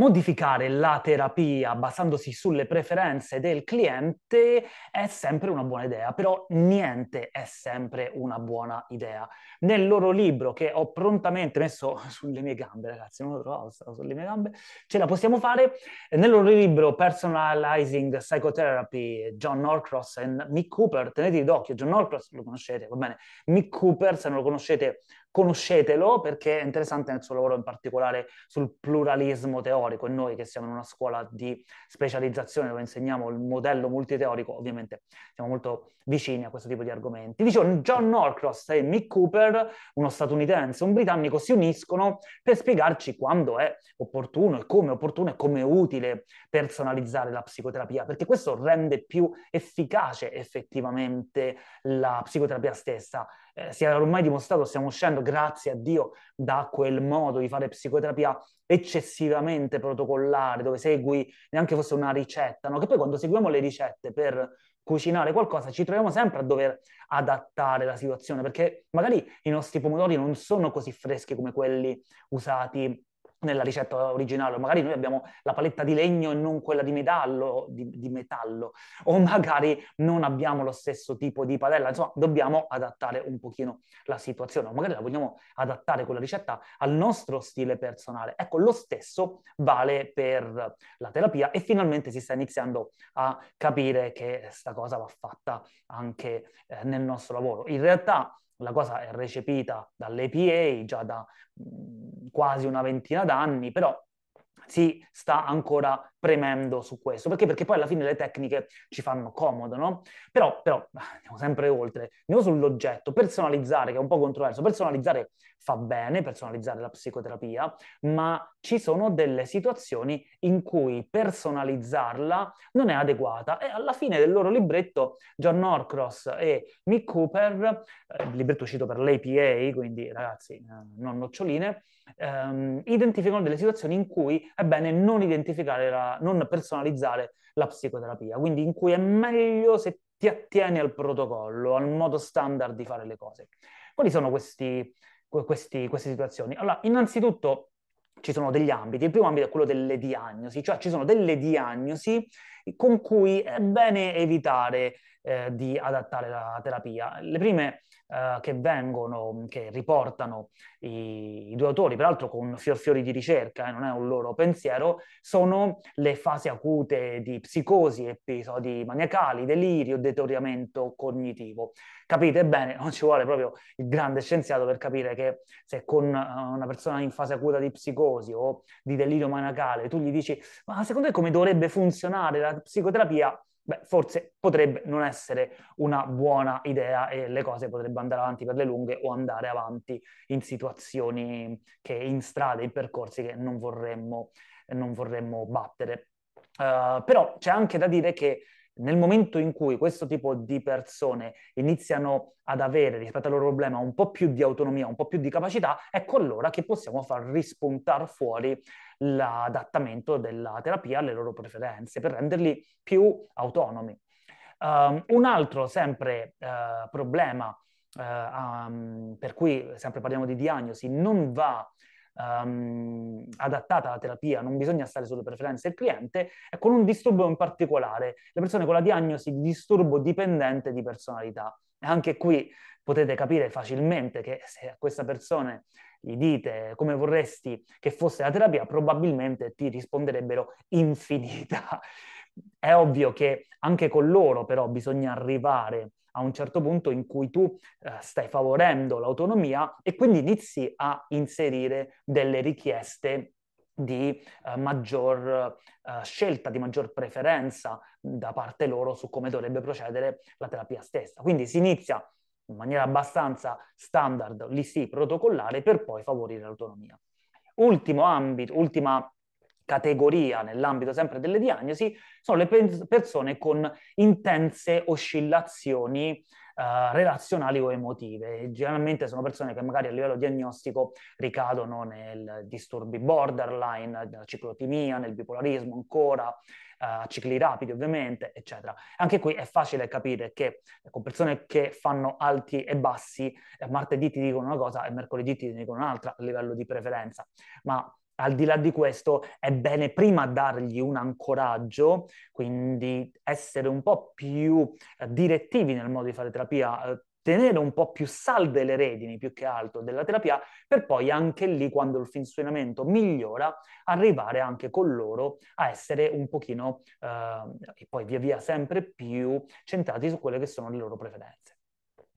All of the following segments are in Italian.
modificare la terapia basandosi sulle preferenze del cliente è sempre una buona idea, però niente è sempre una buona idea. Nel loro libro che ho prontamente messo sulle mie gambe, ragazzi, non lo trovavo, stavo sulle mie gambe, ce la possiamo fare. Nel loro libro Personalizing Psychotherapy, John Norcross e Mick Cooper, tenete d'occhio, John Norcross lo conoscete, va bene, Mick Cooper se non lo conoscete conoscetelo perché è interessante nel suo lavoro in particolare sul pluralismo teorico e noi che siamo in una scuola di specializzazione dove insegniamo il modello multiteorico ovviamente siamo molto vicini a questo tipo di argomenti. Dicevo, John Norcross e Mick Cooper, uno statunitense e un britannico, si uniscono per spiegarci quando è opportuno e come opportuno e come è utile personalizzare la psicoterapia, perché questo rende più efficace effettivamente la psicoterapia stessa eh, si è ormai dimostrato, stiamo uscendo, grazie a Dio, da quel modo di fare psicoterapia eccessivamente protocollare, dove segui neanche fosse una ricetta, no? che poi quando seguiamo le ricette per cucinare qualcosa ci troviamo sempre a dover adattare la situazione, perché magari i nostri pomodori non sono così freschi come quelli usati nella ricetta originale, magari noi abbiamo la paletta di legno e non quella di metallo, di, di metallo, o magari non abbiamo lo stesso tipo di padella, insomma dobbiamo adattare un pochino la situazione, o magari la vogliamo adattare quella ricetta al nostro stile personale. Ecco, lo stesso vale per la terapia e finalmente si sta iniziando a capire che questa cosa va fatta anche eh, nel nostro lavoro. In realtà la cosa è recepita dall'APA già da mh, quasi una ventina d'anni, però si sta ancora premendo su questo. Perché? Perché poi alla fine le tecniche ci fanno comodo, no? Però, però andiamo sempre oltre. Andiamo sull'oggetto. Personalizzare, che è un po' controverso, personalizzare fa bene, personalizzare la psicoterapia, ma ci sono delle situazioni in cui personalizzarla non è adeguata. E alla fine del loro libretto, John Norcross e Mick Cooper, eh, libretto uscito per l'APA, quindi ragazzi, eh, non noccioline, ehm, identificano delle situazioni in cui è bene non identificare, la, non personalizzare la psicoterapia, quindi in cui è meglio se ti attieni al protocollo, al modo standard di fare le cose. Quali sono questi, questi, queste situazioni? Allora, innanzitutto ci sono degli ambiti. Il primo ambito è quello delle diagnosi, cioè ci sono delle diagnosi con cui è bene evitare eh, di adattare la terapia. Le prime uh, che vengono, che riportano i, i, due autori, peraltro con fior fiori di ricerca, e eh, non è un loro pensiero, sono le fasi acute di psicosi, episodi maniacali, delirio, deterioramento cognitivo. Capite bene, non ci vuole proprio il grande scienziato per capire che se con eh, una persona in fase acuta di psicosi o di delirio maniacale tu gli dici ma secondo te come dovrebbe funzionare la psicoterapia? beh, forse potrebbe non essere una buona idea e le cose potrebbero andare avanti per le lunghe o andare avanti in situazioni che in strade, in percorsi che non vorremmo, non vorremmo battere. Uh, però c'è anche da dire che nel momento in cui questo tipo di persone iniziano ad avere rispetto al loro problema un po' più di autonomia, un po' più di capacità, ecco allora che possiamo far rispuntare fuori l'adattamento della terapia alle loro preferenze per renderli più autonomi. Um, un altro sempre uh, problema uh, um, per cui sempre parliamo di diagnosi non va um, adattata alla terapia, non bisogna stare sulle preferenze del cliente, e con un disturbo in particolare, le persone con la diagnosi di disturbo dipendente di personalità. E anche qui potete capire facilmente che se a questa persona gli dite come vorresti che fosse la terapia, probabilmente ti risponderebbero infinita. È ovvio che anche con loro però bisogna arrivare a un certo punto in cui tu eh, stai favorendo l'autonomia e quindi inizi a inserire delle richieste di eh, maggior eh, scelta, di maggior preferenza da parte loro su come dovrebbe procedere la terapia stessa. Quindi si inizia in maniera abbastanza standard, lì sì, protocollare, per poi favorire l'autonomia. Ultimo ambito, ultima categoria nell'ambito sempre delle diagnosi sono le pe- persone con intense oscillazioni eh, relazionali o emotive. Generalmente sono persone che magari a livello diagnostico ricadono nel disturbi borderline, nella ciclotimia, nel bipolarismo ancora, a eh, cicli rapidi ovviamente, eccetera. Anche qui è facile capire che con ecco, persone che fanno alti e bassi, eh, martedì ti dicono una cosa e mercoledì ti dicono un'altra a livello di preferenza, ma al di là di questo è bene prima dargli un ancoraggio, quindi essere un po' più eh, direttivi nel modo di fare terapia, eh, tenere un po' più salde le redini più che altro della terapia, per poi anche lì quando il funzionamento migliora arrivare anche con loro a essere un pochino eh, e poi via via sempre più centrati su quelle che sono le loro preferenze.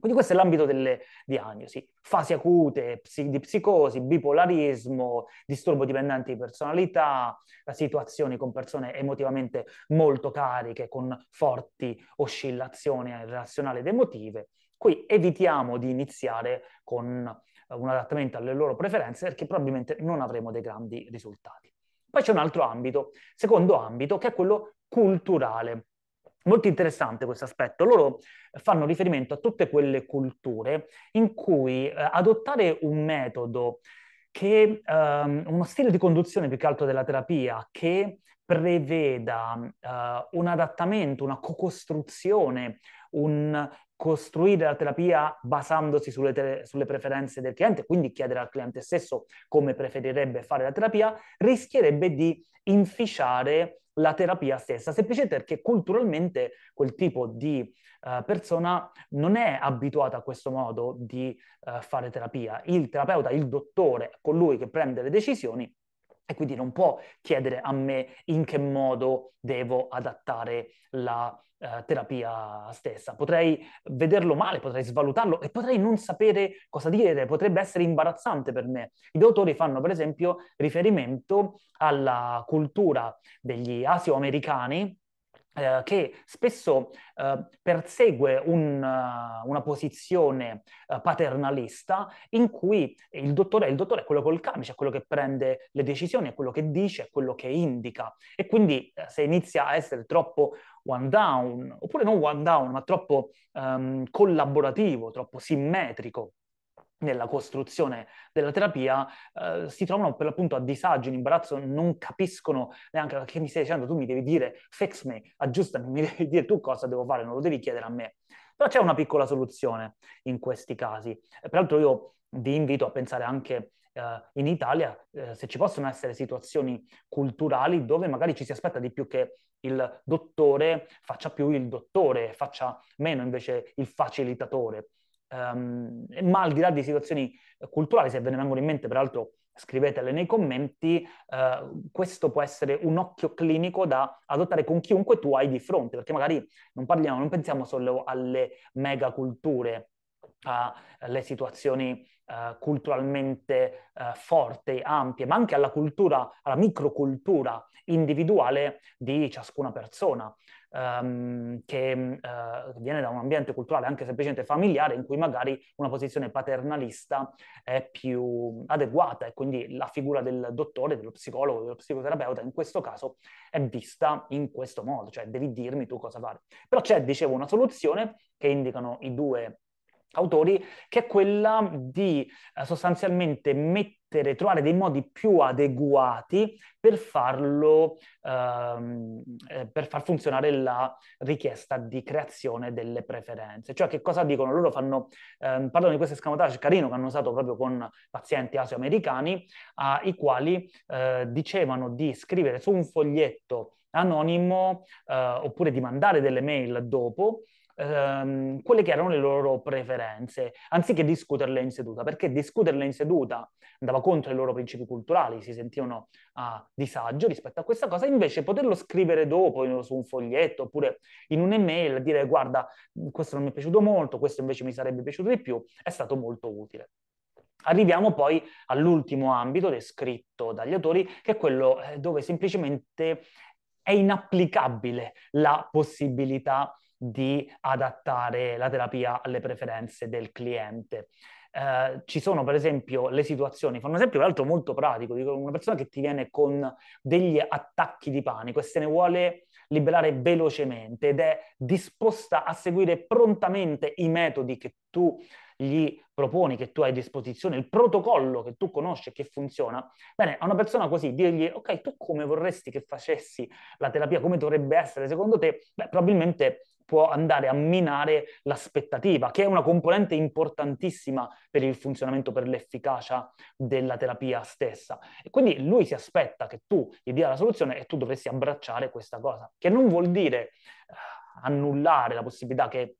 Quindi questo è l'ambito delle diagnosi. Fasi acute psi, di psicosi, bipolarismo, disturbo dipendente di personalità, situazioni con persone emotivamente molto cariche, con forti oscillazioni relazionali ed emotive. Qui evitiamo di iniziare con eh, un adattamento alle loro preferenze perché probabilmente non avremo dei grandi risultati. Poi c'è un altro ambito, secondo ambito, che è quello culturale. Molto interessante questo aspetto. Loro fanno riferimento a tutte quelle culture in cui eh, adottare un metodo che ehm, uno stile di conduzione più che altro della terapia che preveda eh, un adattamento, una co-costruzione, un costruire la terapia basandosi sulle, te- sulle, preferenze del cliente, quindi chiedere al cliente stesso come preferirebbe fare la terapia, rischierebbe di inficiare la terapia stessa, semplicemente perché culturalmente quel tipo di uh, persona non è abituata a questo modo di uh, fare terapia. Il terapeuta, il dottore, colui che prende le decisioni, e quindi non può chiedere a me in che modo devo adattare la eh, terapia stessa. Potrei vederlo male, potrei svalutarlo e potrei non sapere cosa dire, potrebbe essere imbarazzante per me. I dottori fanno per esempio riferimento alla cultura degli asioamericani eh, che spesso eh, persegue un, eh, una posizione eh, paternalista in cui il dottore, il dottore, è quello col camice, è quello che prende le decisioni, è quello che dice, è quello che indica. E quindi se inizia a essere troppo one down, oppure non one down, ma troppo um, collaborativo, troppo simmetrico, nella costruzione della terapia eh, si trovano per l'appunto a disagio, in imbarazzo, non capiscono neanche che mi stai dicendo, tu mi devi dire fix me, aggiustami, mi devi dire tu cosa devo fare, non lo devi chiedere a me. Però c'è una piccola soluzione in questi casi. peraltro io vi invito a pensare anche eh, in Italia eh, se ci possono essere situazioni culturali dove magari ci si aspetta di più che il dottore faccia più il dottore, faccia meno invece il facilitatore Um, ma al di là di situazioni eh, culturali, se ve ne vengono in mente, peraltro scrivetele nei commenti, uh, questo può essere un occhio clinico da adottare con chiunque tu hai di fronte, perché magari non parliamo, non pensiamo solo alle megaculture, alle situazioni uh, culturalmente uh, forti, ampie, ma anche alla cultura, alla microcultura individuale di ciascuna persona ehm, che mm, eh, viene da un ambiente culturale anche semplicemente familiare in cui magari una posizione paternalista è più adeguata e quindi la figura del dottore, dello psicologo, dello psicoterapeuta in questo caso è vista in questo modo, cioè devi dirmi tu cosa fare. Però c'è, dicevo, una soluzione che indicano i due autori, che è quella di eh, sostanzialmente mettere, trovare dei modi più adeguati per farlo, ehm, eh, per far funzionare la richiesta di creazione delle preferenze. Cioè che cosa dicono? Loro fanno, ehm, parlano di questo escamotage carino che hanno usato proprio con pazienti asioamericani, eh, i quali eh, dicevano di scrivere su un foglietto anonimo eh, oppure di mandare delle mail dopo ehm, quelle che erano le loro preferenze, anziché discuterle in seduta, perché discuterle in seduta andava contro i loro principi culturali, si sentivano a disagio rispetto a questa cosa, invece poterlo scrivere dopo su un foglietto oppure in un'email, dire guarda, questo non mi è piaciuto molto, questo invece mi sarebbe piaciuto di più, è stato molto utile. Arriviamo poi all'ultimo ambito descritto dagli autori, che è quello eh, dove semplicemente è inapplicabile la possibilità di adattare la terapia alle preferenze del cliente. Eh, ci sono per esempio le situazioni, fanno un esempio peraltro molto pratico, dico una persona che ti viene con degli attacchi di panico e se ne vuole liberare velocemente ed è disposta a seguire prontamente i metodi che tu gli proponi, che tu hai a disposizione, il protocollo che tu conosci e che funziona, bene, a una persona così dirgli, ok, tu come vorresti che facessi la terapia, come dovrebbe essere secondo te, beh, probabilmente può andare a minare l'aspettativa, che è una componente importantissima per il funzionamento, per l'efficacia della terapia stessa. E quindi lui si aspetta che tu gli dia la soluzione e tu dovresti abbracciare questa cosa, che non vuol dire eh, annullare la possibilità che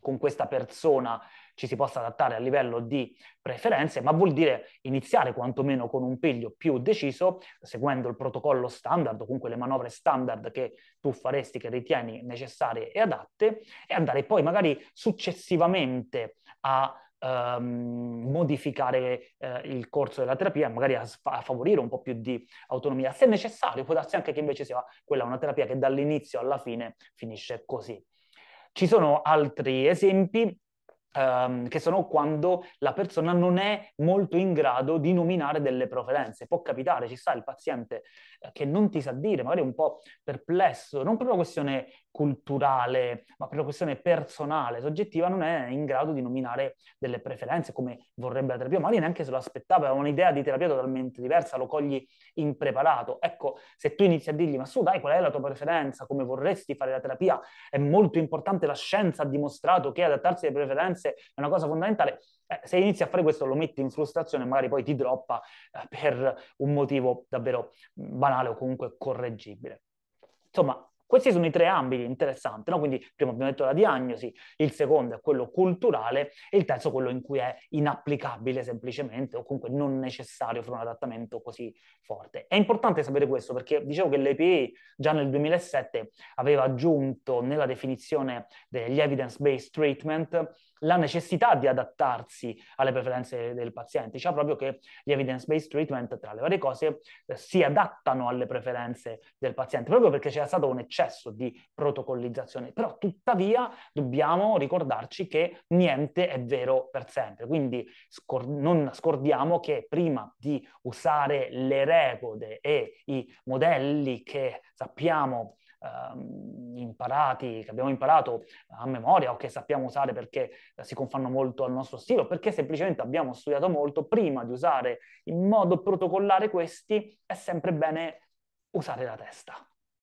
con questa persona ci si possa adattare a livello di preferenze, ma vuol dire iniziare quantomeno con un piglio più deciso, seguendo il protocollo standard o comunque le manovre standard che tu faresti, che ritieni necessarie e adatte, e andare poi magari successivamente a ehm, modificare eh, il corso della terapia, magari a, a, favorire un po' più di autonomia. Se necessario, può darsi anche che invece sia quella una terapia che dall'inizio alla fine finisce così. Ci sono altri esempi Um, che sono quando la persona non è molto in grado di nominare delle preferenze. Può capitare, ci sta il paziente eh, che non ti sa dire, magari un po' perplesso, non per una questione culturale, ma per una questione personale, soggettiva, non è in grado di nominare delle preferenze come vorrebbe la terapia, magari neanche se lo aspettava, aveva un'idea di terapia totalmente diversa, lo cogli impreparato. Ecco, se tu inizi a dirgli, ma su dai, qual è la tua preferenza, come vorresti fare la terapia, è molto importante, la scienza ha dimostrato che adattarsi alle preferenze diverse, è una cosa fondamentale. Eh, se inizi a fare questo lo metti in frustrazione, magari poi ti droppa eh, per un motivo davvero banale o comunque correggibile. Insomma, questi sono i tre ambiti interessanti, no? quindi prima abbiamo detto la diagnosi, il secondo è quello culturale e il terzo quello in cui è inapplicabile semplicemente o comunque non necessario fare un adattamento così forte. È importante sapere questo perché dicevo che l'EPA già nel 2007 aveva aggiunto nella definizione degli evidence-based treatment la necessità di adattarsi alle preferenze del paziente, cioè proprio che gli evidence-based treatment, tra le varie cose, eh, si adattano alle preferenze del paziente, proprio perché c'è stato un eccesso di protocollizzazione. Però tuttavia dobbiamo ricordarci che niente è vero per sempre, quindi scor- non scordiamo che prima di usare le regole e i modelli che sappiamo Ehm, imparati, che abbiamo imparato a memoria o che sappiamo usare perché si confanno molto al nostro stile o perché semplicemente abbiamo studiato molto, prima di usare in modo protocollare questi è sempre bene usare la testa.